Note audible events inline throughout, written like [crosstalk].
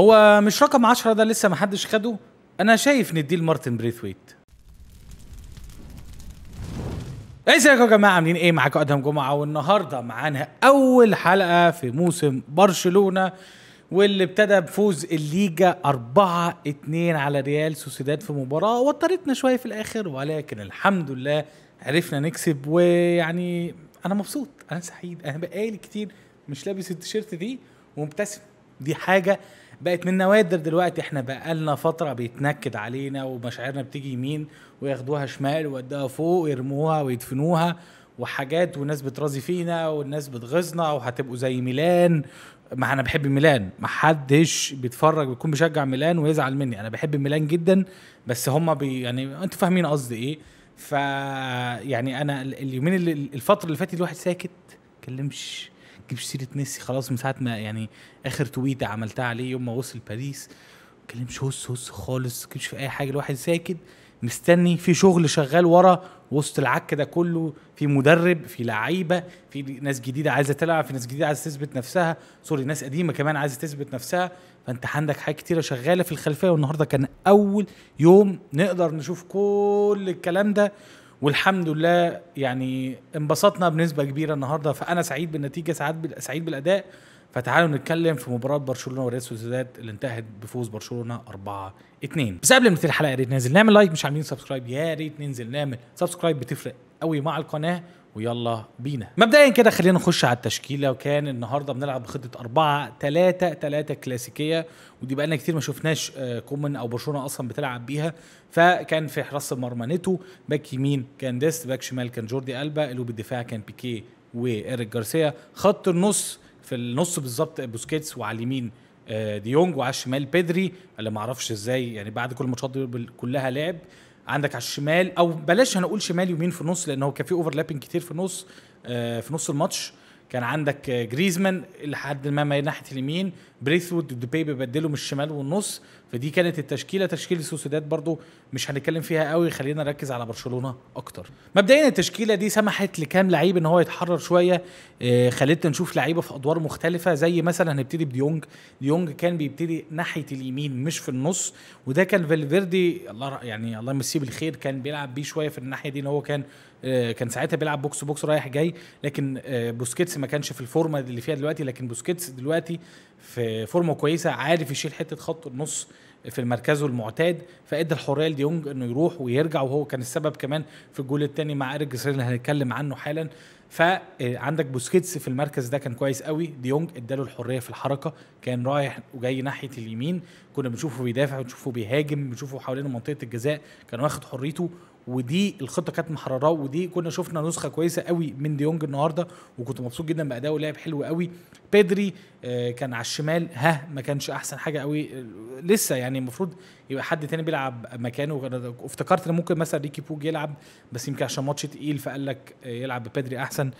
هو مش رقم عشرة ده لسه محدش خده انا شايف نديه لمارتن بريثويت ازيكم يا جماعه عاملين ايه معاكم ادهم جمعه والنهارده معانا اول حلقه في موسم برشلونه واللي ابتدى بفوز الليجا 4 2 على ريال سوسيداد في مباراه وطرتنا شويه في الاخر ولكن الحمد لله عرفنا نكسب ويعني انا مبسوط انا سعيد انا بقالي كتير مش لابس التيشيرت دي ومبتسم دي حاجه بقت من نوادر دلوقتي احنا بقالنا فتره بيتنكد علينا ومشاعرنا بتيجي يمين وياخدوها شمال ويودوها فوق ويرموها ويدفنوها وحاجات والناس بترازي فينا والناس بتغيظنا وهتبقوا زي ميلان ما انا بحب ميلان ما حدش بيتفرج بيكون بيشجع ميلان ويزعل مني انا بحب ميلان جدا بس هما بي يعني انتوا فاهمين قصدي ايه ف يعني انا اليومين اللي الفتره اللي فاتت الواحد ساكت ما تكلمش تجيبش سيره ميسي خلاص من ساعه ما يعني اخر تويته عملتها عليه يوم ما وصل باريس ما تكلمش هس هس خالص ما تكلمش في اي حاجه الواحد ساكت مستني في شغل شغال ورا وسط العك ده كله في مدرب في لعيبه في ناس جديده عايزه تلعب في ناس جديده عايزه تثبت نفسها سوري ناس قديمه كمان عايزه تثبت نفسها فانت عندك حاجات كتيره شغاله في الخلفيه والنهارده كان اول يوم نقدر نشوف كل الكلام ده والحمد لله يعني انبسطنا بنسبه كبيره النهارده فانا سعيد بالنتيجه سعيد سعيد بالاداء فتعالوا نتكلم في مباراه برشلونه وريال سوسيداد اللي انتهت بفوز برشلونه 4 2 بس قبل ما نبتدي الحلقه يا ريت ننزل نعمل لايك مش عاملين سبسكرايب يا ريت ننزل نعمل سبسكرايب بتفرق قوي مع القناه ويلا بينا مبدئيا كده خلينا نخش على التشكيله وكان النهارده بنلعب بخطه 4 3 3 كلاسيكيه ودي بقالنا كتير ما شفناش آه، كومن او برشلونه اصلا بتلعب بيها فكان في حراس المرمى نيتو باك يمين كان ديست باك شمال كان جوردي البا قلوب الدفاع كان بيكي وايريك جارسيا خط النص في النص بالظبط بوسكيتس وعلى اليمين آه، ديونج وعلى الشمال بيدري اللي ما اعرفش ازاي يعني بعد كل الماتشات كلها لعب عندك على الشمال او بلاش هنقول شمال يمين في النص لان هو كان في اوفرلابنج كتير في النص آه، في نص الماتش كان عندك جريزمان آه، لحد ما ناحيه اليمين بريثوود وديبي بيبدلوا من الشمال والنص فدي كانت التشكيله تشكيله سوسيداد برضو مش هنتكلم فيها قوي خلينا نركز على برشلونه اكتر مبدئيا التشكيله دي سمحت لكام لعيب ان هو يتحرر شويه آه، خلتنا نشوف لعيبه في ادوار مختلفه زي مثلا هنبتدي بديونج ديونج كان بيبتدي ناحيه اليمين مش في النص وده كان فالفيردي الله يعني الله يمسيه بالخير كان بيلعب بيه شويه في الناحيه دي ان هو كان آه، كان ساعتها بيلعب بوكس بوكس رايح جاي لكن آه، بوسكيتس ما كانش في الفورمه اللي فيها دلوقتي لكن بوسكيتس دلوقتي في فورمه كويسه عارف يشيل حته خط النص في مركزه المعتاد فادى الحريه لديونج انه يروح ويرجع وهو كان السبب كمان في الجول الثاني مع اريك جسير اللي هنتكلم عنه حالا فعندك آه، بوسكيتس في المركز ده كان كويس قوي ديونج اداله الحريه في الحركه كان رايح وجاي ناحيه اليمين كنا بنشوفه بيدافع بنشوفه بيهاجم بنشوفه حوالين منطقه الجزاء كان واخد حريته ودي الخطه كانت محرره ودي كنا شفنا نسخه كويسه قوي من ديونج النهارده وكنت مبسوط جدا بادائه لعب حلو قوي بيدري آه، كان على الشمال ها ما كانش احسن حاجه قوي آه، لسه يعني المفروض يبقى حد تاني بيلعب مكانه افتكرت ان ممكن مثلا ريكي بوج يلعب بس يمكن عشان ماتش تقيل فقال لك آه، يلعب ببيدري احسن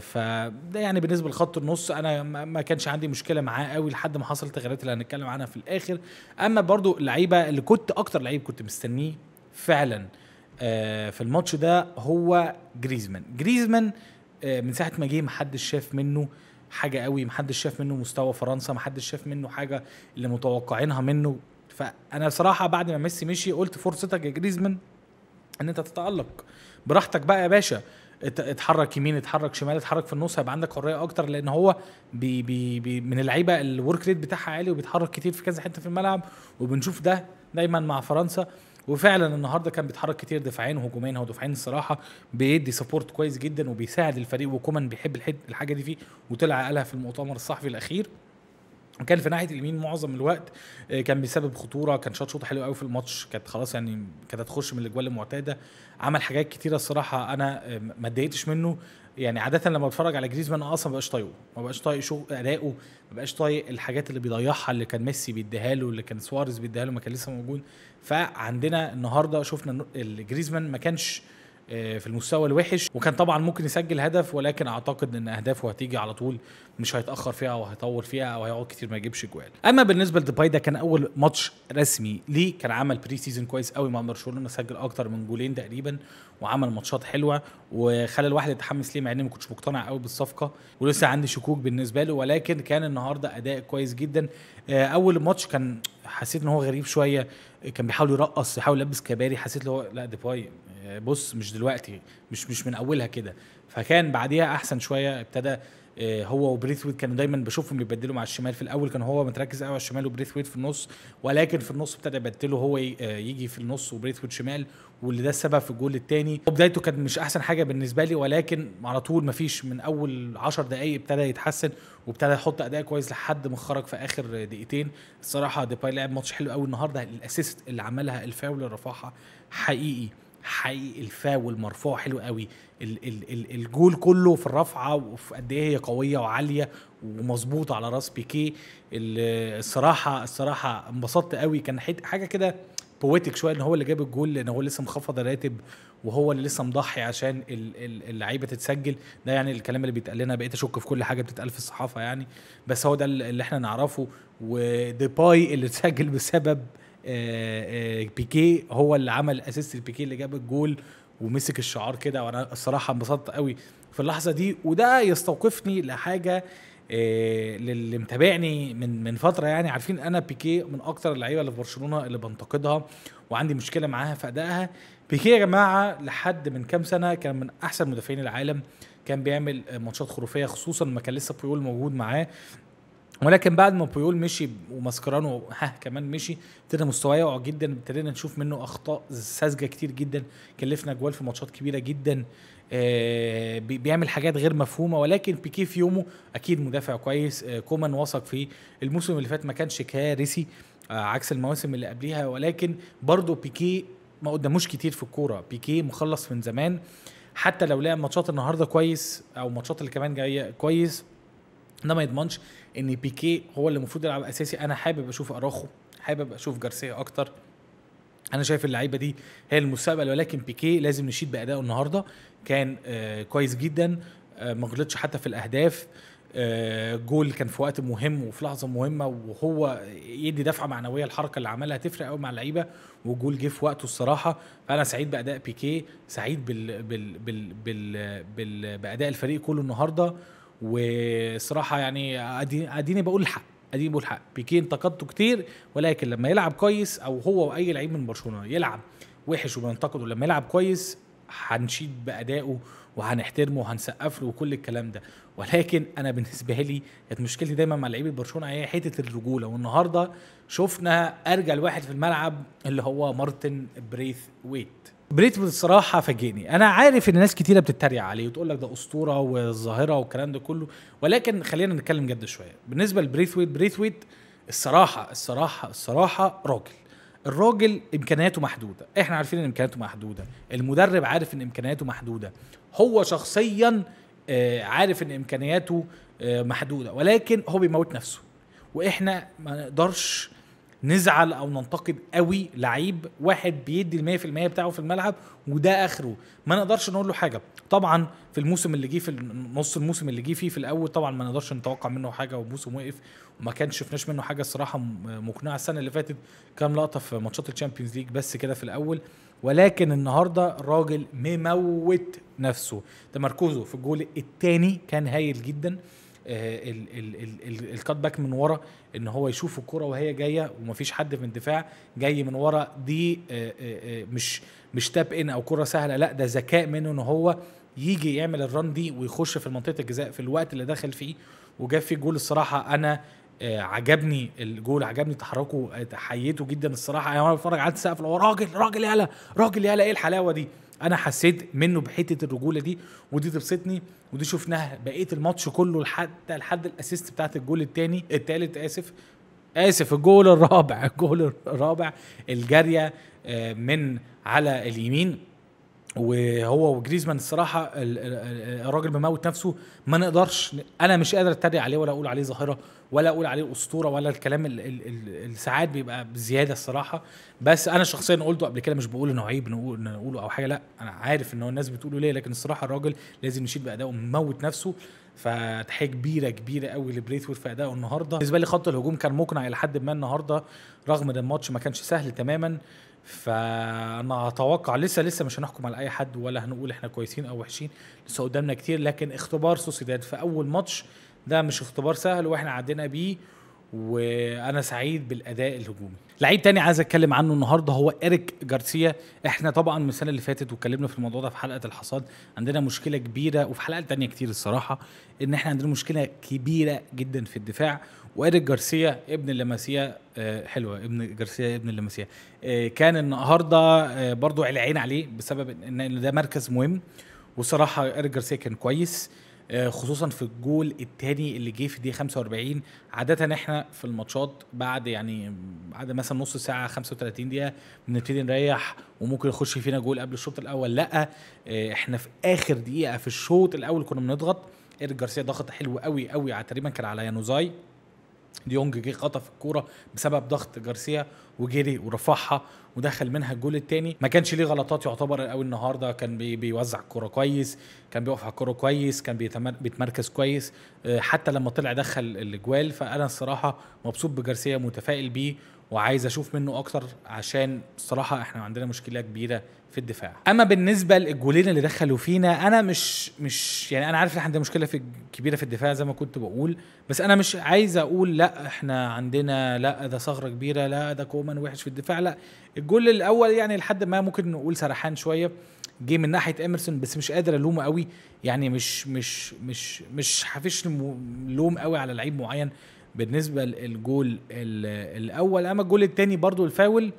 فده يعني بالنسبه لخط النص انا ما كانش عندي مشكله معاه قوي لحد ما حصل التغييرات اللي هنتكلم عنها في الاخر اما برضو اللعيبه اللي كنت اكتر لعيب كنت مستنيه فعلا آه، في الماتش ده هو جريزمان جريزمان آه، من ساعه ما جه محدش شاف منه حاجه قوي محدش شاف منه مستوى فرنسا محدش شاف منه حاجه اللي متوقعينها منه فانا بصراحه بعد ما ميسي مشي قلت فرصتك يا جريزمان ان انت تتالق براحتك بقى يا باشا اتحرك يمين اتحرك شمال اتحرك في النص هيبقى عندك حريه اكتر لان هو بي بي بي من اللعيبه الورك ريت بتاعها عالي وبيتحرك كتير في كذا حته في الملعب وبنشوف ده دايما مع فرنسا وفعلا النهارده كان بيتحرك كتير دفاعين وهجومين هو دفاعين الصراحه بيدي سبورت كويس جدا وبيساعد الفريق وكومان بيحب الحاجه دي فيه وطلع قالها في المؤتمر الصحفي الاخير كان في ناحيه اليمين معظم الوقت آه، كان بيسبب خطوره كان شاط شوط حلو قوي في الماتش كانت خلاص يعني كانت هتخش من الاجوال المعتاده عمل حاجات كتيره الصراحه انا آه، ما اتضايقتش منه يعني عاده لما بتفرج على جريزمان انا أه اصلا ما بقاش طايقه ما بقاش طايق شو اداؤه ما بقاش طايق الحاجات اللي بيضيعها اللي كان ميسي بيديها له اللي كان سواريز بيديها له ما كان لسه موجود فعندنا النهارده شفنا جريزمان ما كانش آه، في المستوى الوحش وكان طبعا ممكن يسجل هدف ولكن اعتقد ان اهدافه هتيجي على طول مش هيتاخر فيها وهيطول فيها او هيقعد كتير ما يجيبش جوال اما بالنسبه لديباي ده كان اول ماتش رسمي ليه كان عمل بري سيزون كويس قوي مع برشلونه سجل اكتر من جولين تقريبا وعمل ماتشات حلوه وخلى الواحد يتحمس ليه مع اني ما كنتش مقتنع قوي بالصفقه ولسه عندي شكوك بالنسبه له ولكن كان النهارده اداء كويس جدا آه، اول ماتش كان حسيت ان هو غريب شويه كان بيحاول يرقص يحاول يلبس كباري حسيت اللي هو لا ديباي بص مش دلوقتي مش مش من اولها كده فكان بعديها احسن شويه ابتدى آه، هو وبريثويت كانوا دايما بشوفهم بيبدلوا مع الشمال في الاول كان هو متركز قوي على الشمال وبريثويت في النص ولكن في النص ابتدى يبدله هو آه، يجي في النص وبريثويت شمال واللي ده السبب في الجول الثاني وبدايته كانت مش احسن حاجه بالنسبه لي ولكن على طول مفيش من اول 10 دقائق ابتدى يتحسن وابتدى يحط اداء كويس لحد ما خرج في اخر دقيقتين الصراحه ديباي لعب ماتش حلو قوي النهارده الاسيست اللي عملها الفاول اللي رفعها حقيقي حقيقي الفاول مرفوع حلو قوي ال ال ال الجول كله في الرفعه وفي قد ايه هي قويه وعاليه ومظبوطه على راس بيكيه الصراحه الصراحه انبسطت قوي كان حاجه كده بويتك شويه ان هو اللي جاب الجول لان هو لسه مخفض الراتب وهو اللي لسه مضحي عشان اللعيبه تتسجل ده يعني الكلام اللي بيتقال لنا بقيت اشك في كل حاجه بتتقال في الصحافه يعني بس هو ده اللي احنا نعرفه وديباي اللي اتسجل [laughs] بسبب آه، آه، بيكيه هو اللي عمل اسيست لبيكي اللي جاب الجول ومسك الشعار كده وانا الصراحه انبسطت قوي في اللحظه دي وده يستوقفني لحاجه آه، للي متابعني من من فتره يعني عارفين انا بيكيه من اكتر اللعيبه اللي في برشلونه اللي بنتقدها وعندي مشكله معاها في ادائها بيكيه يا جماعه لحد من كام سنه كان من احسن مدافعين العالم كان بيعمل آه، ماتشات خرافيه خصوصا لما كان لسه بيول موجود معاه ولكن بعد ما بيول مشي وماسكرانو ها كمان مشي ابتدى مستواه يقع جدا ابتدينا نشوف منه اخطاء ساذجه كتير جدا كلفنا جوال في ماتشات كبيره جدا آه، بيعمل حاجات غير مفهومه ولكن بيكي في يومه اكيد مدافع كويس آه، كومان وثق فيه الموسم اللي فات ما كانش كارثي آه، عكس المواسم اللي قبليها ولكن برضه بيكي ما قداموش كتير في الكوره بيكي مخلص من زمان حتى لو لعب ماتشات النهارده كويس او ماتشات اللي كمان جايه كويس ده ما يضمنش ان بيكي هو اللي المفروض يلعب اساسي انا حابب اشوف اراخو حابب اشوف جارسيا اكتر انا شايف اللعيبه دي هي المستقبل ولكن بيكي لازم نشيد بادائه النهارده كان آه كويس جدا آه ما غلطش حتى في الاهداف آه، جول كان في وقت مهم وفي لحظه مهمه وهو يدي دفعه معنويه الحركه اللي عملها تفرق قوي مع اللعيبه وجول جه في وقته الصراحه فانا سعيد باداء بيكي سعيد بال بال بال بال, بال, بال باداء الفريق كله النهارده وصراحه يعني اديني بقول الحق اديني بقول الحق بيكي انتقدته كتير ولكن لما يلعب كويس او هو واي لعيب من برشلونه يلعب وحش وبينتقده لما يلعب كويس هنشيد بادائه وهنحترمه وهنسقف له وكل الكلام ده ولكن انا بالنسبه لي كانت مشكلتي دايما مع لعيبه برشلونه هي حته الرجوله والنهارده شفنا ارجل واحد في الملعب اللي هو مارتن بريث ويت بريت بصراحة فاجئني، أنا عارف إن ناس كتيرة بتتريق عليه وتقول لك ده أسطورة والظاهرة والكلام ده كله، ولكن خلينا نتكلم جد شوية، بالنسبة لبريثويت، بريثويت الصراحة الصراحة الصراحة راجل، الراجل امكانياته محدوده احنا عارفين ان امكانياته محدوده المدرب عارف ان امكانياته محدوده هو شخصيا آه، عارف ان امكانياته آه، محدوده ولكن هو بيموت نفسه واحنا ما نقدرش نزعل او ننتقد قوي لعيب واحد بيدي ال 100% بتاعه في الملعب وده اخره ما نقدرش نقول له حاجه طبعا في الموسم اللي جه في نص الموسم اللي جه فيه في الاول طبعا ما نقدرش نتوقع منه حاجه وموسم وقف وما كانش شفناش منه حاجه الصراحه مقنعه السنه اللي فاتت كام لقطه في ماتشات الشامبيونز ليج بس كده في الاول ولكن النهارده الراجل مموت نفسه تمركزه في الجول الثاني كان هايل جدا آه، الكات باك من ورا ان هو يشوف الكرة وهي جايه ومفيش حد في الدفاع جاي من ورا دي آه، آه، مش مش تاب ان او كره سهله لا ده ذكاء منه ان هو يجي يعمل الران دي ويخش في منطقه الجزاء في الوقت اللي دخل فيه وجاب فيه جول الصراحه انا آه، عجبني الجول عجبني تحركه آه، حييته جدا الصراحه انا وانا بتفرج على السقف هو راجل راجل يالا راجل يالا ايه الحلاوه دي انا حسيت منه بحته الرجوله دي ودي تبسطني ودي شفناها بقيه الماتش كله لحد لحد الاسيست بتاعت الجول الثاني الثالث اسف اسف الجول الرابع [laughs] الجول الرابع الجاريه آه، من على اليمين وهو وجريزمان الصراحه الراجل بموت نفسه ما نقدرش انا مش قادر اتريق عليه ولا اقول عليه ظاهره ولا اقول عليه اسطوره ولا الكلام الساعات بيبقى بزياده الصراحه بس انا شخصيا قلته قبل كده مش بقول انه عيب نقوله او حاجه لا انا عارف ان هو الناس بتقوله ليه لكن الصراحه الراجل لازم يشيل بادائه مموت نفسه فتحيه كبيره كبيره قوي لبريثويت في ادائه النهارده بالنسبه لي خط الهجوم كان مقنع الى حد ما النهارده رغم ان الماتش ما كانش سهل تماما فانا اتوقع لسه لسه مش هنحكم على اي حد ولا هنقول احنا كويسين او وحشين لسه قدامنا كتير لكن اختبار سوسيداد في اول ماتش ده مش اختبار سهل واحنا عدينا بيه وانا سعيد بالاداء الهجومي لعيب تاني عايز اتكلم عنه النهارده هو اريك جارسيا احنا طبعا من السنه اللي فاتت واتكلمنا في الموضوع ده في حلقه الحصاد عندنا مشكله كبيره وفي حلقات تانية كتير الصراحه ان احنا عندنا مشكله كبيره جدا في الدفاع واريك جارسيا ابن اللمسيه آه، حلوه ابن جارسيا ابن اللمسيه آه، كان النهارده آه، برضو العين عليه بسبب ان ده مركز مهم وصراحه اريك جارسيا كان كويس آه، خصوصا في الجول الثاني اللي جه في دقيقه 45 عاده احنا في الماتشات بعد يعني بعد مثلا نص ساعه 35 دقيقه بنبتدي نريح وممكن يخش فينا جول قبل الشوط الاول لا آه، احنا في اخر دقيقه في الشوط الاول كنا بنضغط ايريك جارسيا ضغط حلو قوي قوي على تقريبا كان على يانوزاي ديونج جه خطف الكوره بسبب ضغط جارسيا وجري ورفعها ودخل منها الجول الثاني ما كانش ليه غلطات يعتبر قوي النهارده كان بي بيوزع الكوره كويس كان بيقف على الكوره كويس كان بيتمركز كويس آه، حتى لما طلع دخل الاجوال فانا الصراحه مبسوط بجارسيا متفائل بيه وعايز اشوف منه اكتر عشان الصراحه احنا عندنا مشكله كبيره في الدفاع اما بالنسبه للجولين اللي دخلوا فينا انا مش مش يعني انا عارف ان احنا عندنا مشكله في كبيره في الدفاع زي ما كنت بقول بس انا مش عايز اقول لا احنا عندنا لا ده ثغره كبيره لا ده كومان وحش في الدفاع لا الجول الاول يعني لحد ما ممكن نقول سرحان شويه جه من ناحيه اميرسون بس مش قادر الومه قوي يعني مش مش مش مش حافش لوم قوي على لعيب معين بالنسبه للجول الاول اما الجول الثاني برضو الفاول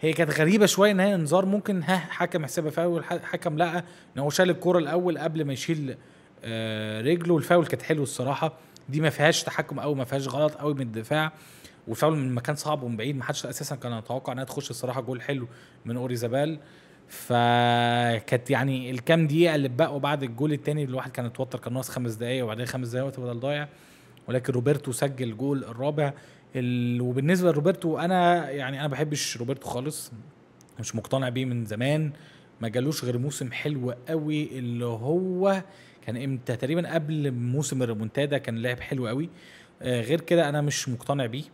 هي كانت غريبه شويه ان هي انذار ممكن ها حكم حسابها فاول حكم لا ان هو شال الكوره الاول قبل ما يشيل آه، رجله الفاول كانت حلوه الصراحه دي ما فيهاش تحكم قوي ما فيهاش غلط قوي من الدفاع وفاول من مكان صعب ومن بعيد ما حدش اساسا كان يتوقع انها تخش الصراحه جول حلو من اوري زابال فكانت يعني الكام دقيقه اللي اتبقوا بعد الجول الثاني الواحد كان اتوتر كان ناقص خمس دقائق وبعدين خمس دقائق وقت بدل ضايع ولكن روبرتو سجل الجول الرابع ال... وبالنسبه لروبرتو انا يعني انا بحبش روبرتو خالص مش مقتنع بيه من زمان ما جالوش غير موسم حلو قوي اللي هو كان امتى تقريبا قبل موسم الريمونتادا كان لاعب حلو قوي آه غير كده انا مش مقتنع بيه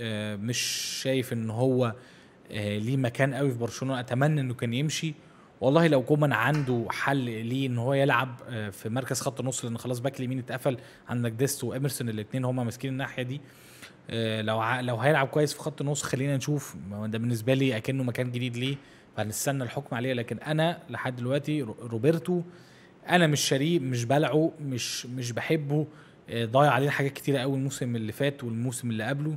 آه، مش شايف ان هو آه، ليه مكان قوي في برشلونه اتمنى انه كان يمشي والله لو كومان عنده حل ليه ان هو يلعب آه، في مركز خط النص لان خلاص باك اليمين اتقفل عندك ديست وامرسون الاثنين هما ماسكين الناحيه دي لو لو هيلعب كويس في خط النص خلينا نشوف ده بالنسبه لي اكنه مكان جديد ليه فهنستنى الحكم عليه لكن انا لحد دلوقتي روبرتو انا مش شاريه مش بلعه مش مش بحبه ضايع علينا حاجات كتيره قوي الموسم اللي فات والموسم اللي قبله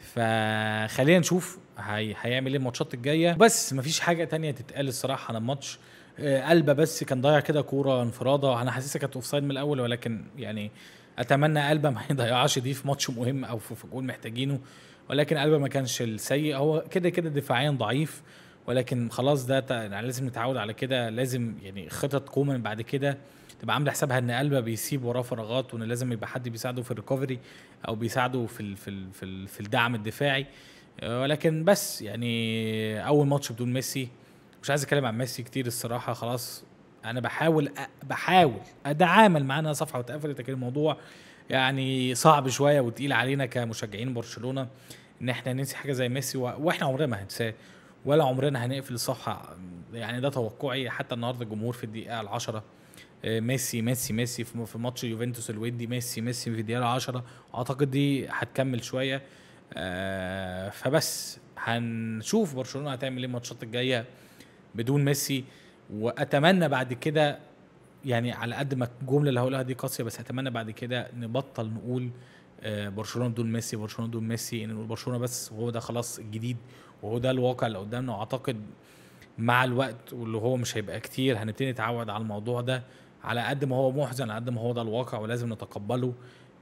فخلينا نشوف هي... هيعمل ايه الماتشات الجايه بس مفيش حاجه تانية تتقال الصراحه عن الماتش قلبه آه، بس كان ضيع كده كوره انفراده انا حاسسها كانت سايد من الاول ولكن يعني اتمنى قلبه ما [laughs] يضيعش دي في ماتش مهم او في جول محتاجينه ولكن قلبه ما كانش السيء هو كده كده دفاعيا ضعيف ولكن خلاص ده يعني لازم نتعود على كده لازم يعني خطط كومان بعد كده تبقى عامله حسابها ان قلبها بيسيب وراه فراغات وان لازم يبقى حد بيساعده في الريكفري او بيساعده في الـ في الـ في, الـ في الدعم الدفاعي آه، ولكن بس يعني اول ماتش بدون ميسي مش عايز اتكلم عن ميسي كتير الصراحه خلاص انا بحاول أ... بحاول اتعامل معانا صفحه واتقفلت لكن الموضوع يعني صعب شويه وتقيل علينا كمشجعين برشلونه ان احنا ننسي حاجه زي ميسي و... واحنا عمرنا ما هنساه ولا عمرنا هنقفل الصفحه يعني ده توقعي حتى النهارده الجمهور في الدقيقه العشرة آه، ميسي ميسي ميسي في ماتش يوفنتوس الودي ميسي ميسي في الدقيقه 10 اعتقد دي هتكمل شويه آه، فبس هنشوف برشلونه هتعمل ايه الماتشات الجايه بدون ميسي واتمنى بعد كده يعني على قد ما الجمله اللي هقولها دي قاسيه بس اتمنى بعد كده نبطل نقول آه، برشلونه بدون ميسي برشلونه بدون ميسي ان برشلونه بس وهو ده خلاص الجديد وهو ده الواقع اللي قدامنا واعتقد مع الوقت واللي هو مش هيبقى كتير هنبتدي نتعود على الموضوع ده على قد ما هو محزن على قد ما هو ده الواقع ولازم نتقبله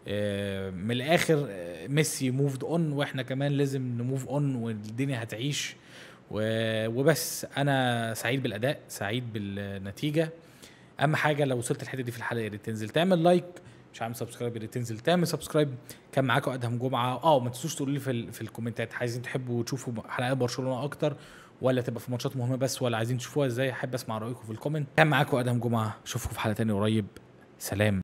آه، من الاخر آه، ميسي موفد اون واحنا كمان لازم نموف اون والدنيا هتعيش وبس انا سعيد بالاداء سعيد بالنتيجه اهم حاجه لو وصلت الحته دي في الحلقه يا ريت تنزل تعمل لايك مش عامل سبسكرايب يا ريت تنزل تعمل سبسكرايب كان معاكم ادهم جمعه اه ما تنسوش تقولوا لي في, في الكومنتات عايزين تحبوا تشوفوا حلقات برشلونه اكتر ولا تبقى في ماتشات مهمه بس ولا عايزين تشوفوها ازاي احب اسمع رايكم في الكومنت كان معاكم ادهم جمعه اشوفكم في حلقه تانية قريب سلام